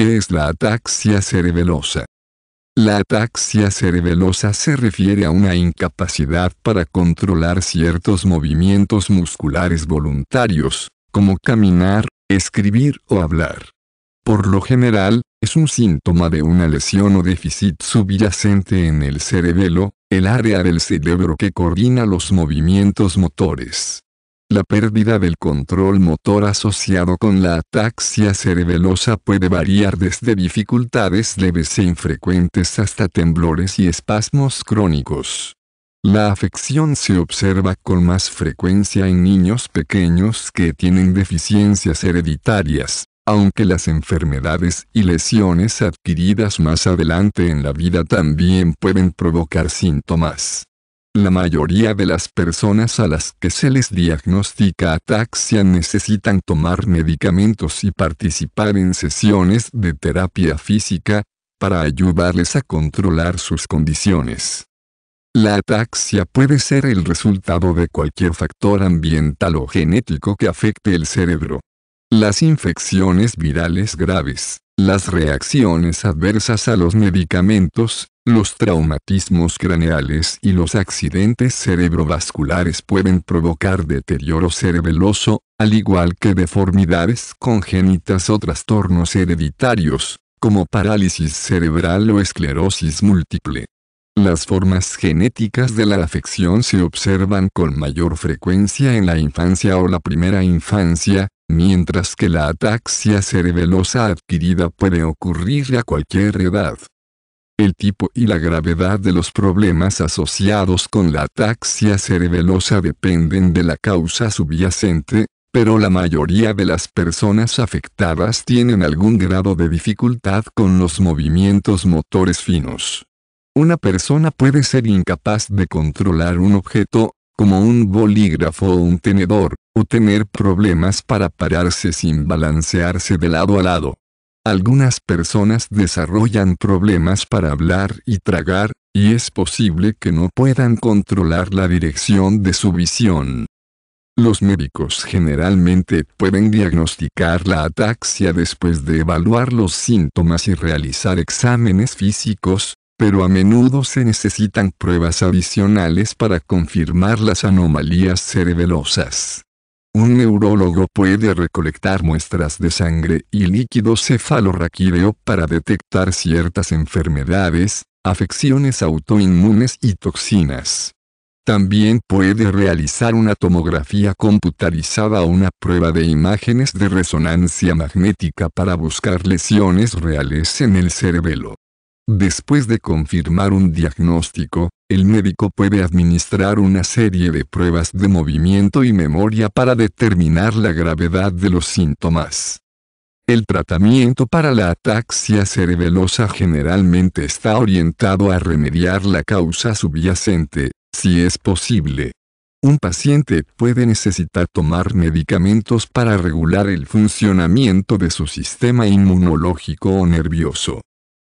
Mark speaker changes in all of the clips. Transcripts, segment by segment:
Speaker 1: ¿Qué es la ataxia cerebelosa? La ataxia cerebelosa se refiere a una incapacidad para controlar ciertos movimientos musculares voluntarios, como caminar, escribir o hablar. Por lo general, es un síntoma de una lesión o déficit subyacente en el cerebelo, el área del cerebro que coordina los movimientos motores. La pérdida del control motor asociado con la ataxia cerebelosa puede variar desde dificultades leves e infrecuentes hasta temblores y espasmos crónicos. La afección se observa con más frecuencia en niños pequeños que tienen deficiencias hereditarias, aunque las enfermedades y lesiones adquiridas más adelante en la vida también pueden provocar síntomas. La mayoría de las personas a las que se les diagnostica ataxia necesitan tomar medicamentos y participar en sesiones de terapia física, para ayudarles a controlar sus condiciones. La ataxia puede ser el resultado de cualquier factor ambiental o genético que afecte el cerebro. Las infecciones virales graves, las reacciones adversas a los medicamentos, los traumatismos craneales y los accidentes cerebrovasculares pueden provocar deterioro cerebeloso, al igual que deformidades congénitas o trastornos hereditarios, como parálisis cerebral o esclerosis múltiple. Las formas genéticas de la afección se observan con mayor frecuencia en la infancia o la primera infancia, mientras que la ataxia cerebelosa adquirida puede ocurrir a cualquier edad. El tipo y la gravedad de los problemas asociados con la ataxia cerebelosa dependen de la causa subyacente, pero la mayoría de las personas afectadas tienen algún grado de dificultad con los movimientos motores finos. Una persona puede ser incapaz de controlar un objeto, como un bolígrafo o un tenedor, tener problemas para pararse sin balancearse de lado a lado. Algunas personas desarrollan problemas para hablar y tragar, y es posible que no puedan controlar la dirección de su visión. Los médicos generalmente pueden diagnosticar la ataxia después de evaluar los síntomas y realizar exámenes físicos, pero a menudo se necesitan pruebas adicionales para confirmar las anomalías cerebelosas. Un neurólogo puede recolectar muestras de sangre y líquido cefalorraquídeo para detectar ciertas enfermedades, afecciones autoinmunes y toxinas. También puede realizar una tomografía computarizada o una prueba de imágenes de resonancia magnética para buscar lesiones reales en el cerebro. Después de confirmar un diagnóstico, el médico puede administrar una serie de pruebas de movimiento y memoria para determinar la gravedad de los síntomas. El tratamiento para la ataxia cerebelosa generalmente está orientado a remediar la causa subyacente, si es posible. Un paciente puede necesitar tomar medicamentos para regular el funcionamiento de su sistema inmunológico o nervioso.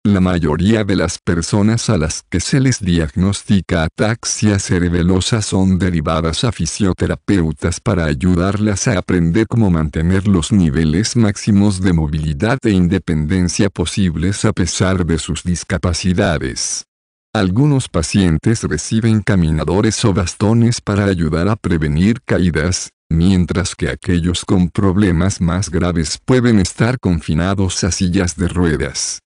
Speaker 1: La mayoría de las personas a las que se les diagnostica ataxia cerebelosa son derivadas a fisioterapeutas para ayudarlas a aprender cómo mantener los niveles máximos de movilidad e independencia posibles a pesar de sus discapacidades. Algunos pacientes reciben caminadores o bastones para ayudar a prevenir caídas, mientras que aquellos con problemas más graves pueden estar confinados a sillas de ruedas.